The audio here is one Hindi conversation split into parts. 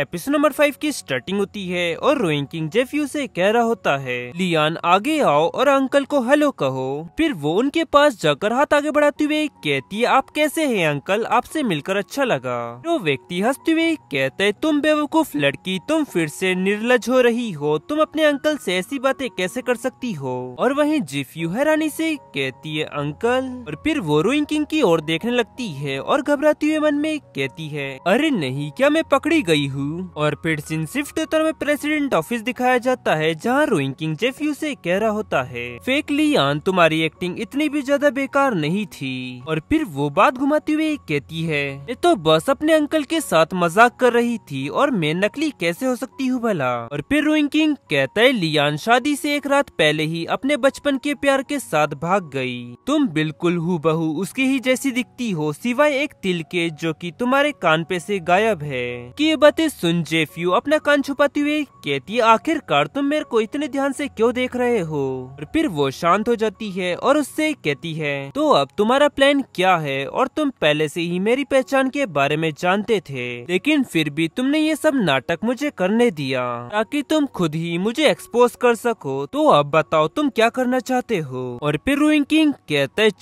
एपिसोड नंबर फाइव की स्टार्टिंग होती है और रोइंग किंग जेफ्यू से कह रहा होता है लियान आगे आओ और अंकल को हेलो कहो फिर वो उनके पास जाकर हाथ आगे बढ़ाते हुए कहती है आप कैसे है अंकल आपसे मिलकर अच्छा लगा वो तो व्यक्ति हंसते हुए कहते है तुम बेवकूफ लड़की तुम फिर से निर्लज हो रही हो तुम अपने अंकल से ऐसी बातें कैसे कर सकती हो और वहीं जेफ्यू हैरानी से कहती है अंकल और फिर वो रोइंग किंग की ओर देखने लगती है और घबराती हुए मन में कहती है अरे नहीं क्या मैं पकड़ी गई हूँ और फिर इन शिफ्ट में प्रेसिडेंट ऑफिस दिखाया जाता है जहाँ रोइंग किंग जेफ यू से कह रहा होता है फेक लियान तुम्हारी एक्टिंग इतनी भी ज्यादा बेकार नहीं थी और फिर वो बात घुमाती हुए कहती है ये तो बस अपने अंकल के साथ मजाक कर रही थी और मैं नकली कैसे हो सकती हूँ भला और फिर रोइंग किंग कहता है लियान शादी से एक रात पहले ही अपने बचपन के प्यार के साथ भाग गई तुम बिल्कुल हु बहू उसकी ही जैसी दिखती हो सिवाय एक तिल के जो कि तुम्हारे कान पे से गायब है की ये बातें ये सुन जेफ्यू अपना कान छुपाती हुई कहती है आखिरकार तुम मेरे को इतने ध्यान से क्यों देख रहे हो और फिर वो शांत हो जाती है और उससे कहती है तो अब तुम्हारा प्लान क्या है और तुम पहले से ही मेरी पहचान के बारे में जानते थे लेकिन फिर भी तुमने ये सब नाटक मुझे करने दिया ताकि तुम खुद ही मुझे एक्सपोज कर सको तो अब बताओ तुम क्या करना चाहते हो और फिर रोइंग किंग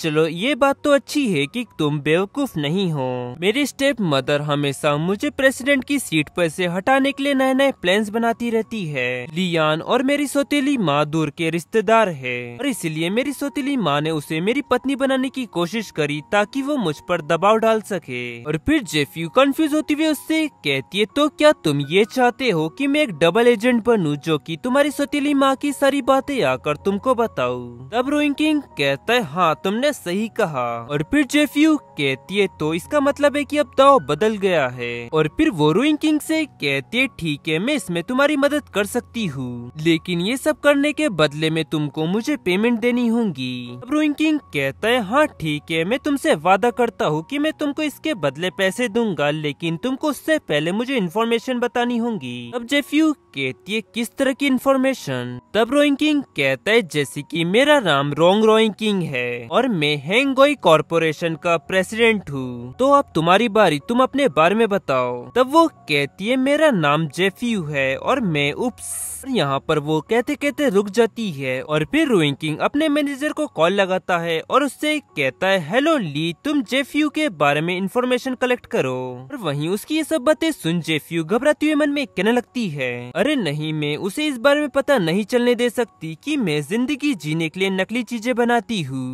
चलो ये बात तो अच्छी है कि तुम बेवकूफ नहीं हो मेरी स्टेप मदर हमेशा मुझे प्रेसिडेंट की सीट पर से हटाने के लिए नए नए प्लान बनाती रहती है लियान और मेरी सौतीली माँ दूर के रिश्तेदार है और इसलिए मेरी सौतीली माँ ने उसे मेरी पत्नी बनाने की कोशिश करी ताकि वो मुझ पर दबाव डाल सके और फिर जेफ्यू कंफ्यूज होती हुई उससे कहती है तो क्या तुम ये चाहते हो कि मैं एक डबल एजेंट बनूं जो कि तुम्हारी सोतीली माँ की सारी बातें आकर तुमको बताऊ तब रोइंग कहता है हाँ तुमने सही कहा और फिर जेफ्यू कहती है तो इसका मतलब है कि अब दाव बदल गया है और फिर वो रोइंग किंग से कहते ठीक है मैं इसमें तुम्हारी मदद कर सकती हूँ लेकिन ये सब करने के बदले में तुमको मुझे पेमेंट देनी होगी रोइंग किंग कहता है हाँ ठीक है मैं तुमसे वादा करता हूँ कि मैं तुमको इसके बदले पैसे दूंगा लेकिन तुमको उससे पहले मुझे इन्फॉर्मेशन बतानी होगी अब जेफ्यू कहती है किस तरह की इन्फॉर्मेशन तब रोइंग किंग कहता है जैसे की मेरा नाम रोंग रोइंग किंग है और मैं हेंगोई कॉरपोरेशन का प्रेसिडेंट हूँ तो अब तुम्हारी बारी तुम अपने बारे में बताओ तब वो कहती बताती है मेरा नाम जेफ्यू है और मैं उप्स यहाँ पर वो कहते कहते रुक जाती है और फिर रोइंकिंग अपने मैनेजर को कॉल लगाता है और उससे कहता है हेलो ली तुम जेफ्यू के बारे में इंफॉर्मेशन कलेक्ट करो और वहीं उसकी ये सब बातें सुन जेफ्यू घबराती हुए मन में कहने लगती है अरे नहीं मैं उसे इस बारे में पता नहीं चलने दे सकती कि मैं जिंदगी जीने के लिए नकली चीजें बनाती हूँ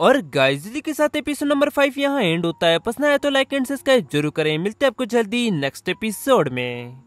और गाइजली के साथ एपिसोड नंबर फाइव यहाँ एंड होता है पसंद आया तो लाइक एंड सब्सक्राइब जरूर करें मिलते हैं आपको जल्दी नेक्स्ट एपिसोड में